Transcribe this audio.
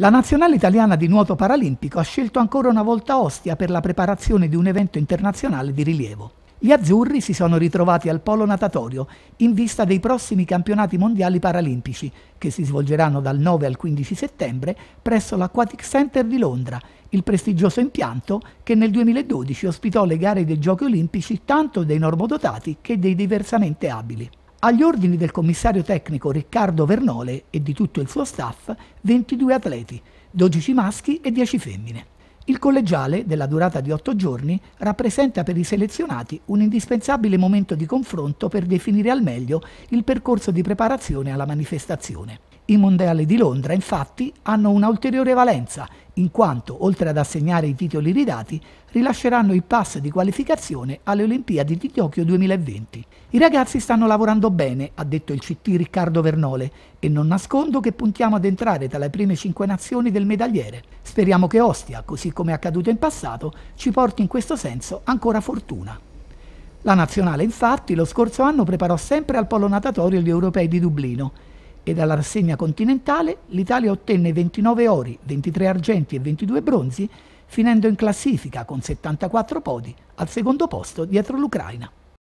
La nazionale italiana di nuoto paralimpico ha scelto ancora una volta Ostia per la preparazione di un evento internazionale di rilievo. Gli azzurri si sono ritrovati al polo natatorio in vista dei prossimi campionati mondiali paralimpici che si svolgeranno dal 9 al 15 settembre presso l'Aquatic Center di Londra, il prestigioso impianto che nel 2012 ospitò le gare dei Giochi olimpici tanto dei normodotati che dei diversamente abili. Agli ordini del commissario tecnico Riccardo Vernole e di tutto il suo staff, 22 atleti, 12 maschi e 10 femmine. Il collegiale, della durata di 8 giorni, rappresenta per i selezionati un indispensabile momento di confronto per definire al meglio il percorso di preparazione alla manifestazione. I mondiali di Londra, infatti, hanno un'ulteriore valenza, in quanto, oltre ad assegnare i titoli ridati, rilasceranno il pass di qualificazione alle Olimpiadi di Tokyo 2020. I ragazzi stanno lavorando bene, ha detto il CT Riccardo Vernole, e non nascondo che puntiamo ad entrare tra le prime cinque nazioni del medagliere. Speriamo che Ostia, così come è accaduto in passato, ci porti in questo senso ancora fortuna. La nazionale, infatti, lo scorso anno preparò sempre al polo natatorio gli europei di Dublino e dalla rassegna continentale, l'Italia ottenne 29 ori, 23 argenti e 22 bronzi, finendo in classifica con 74 podi al secondo posto dietro l'Ucraina.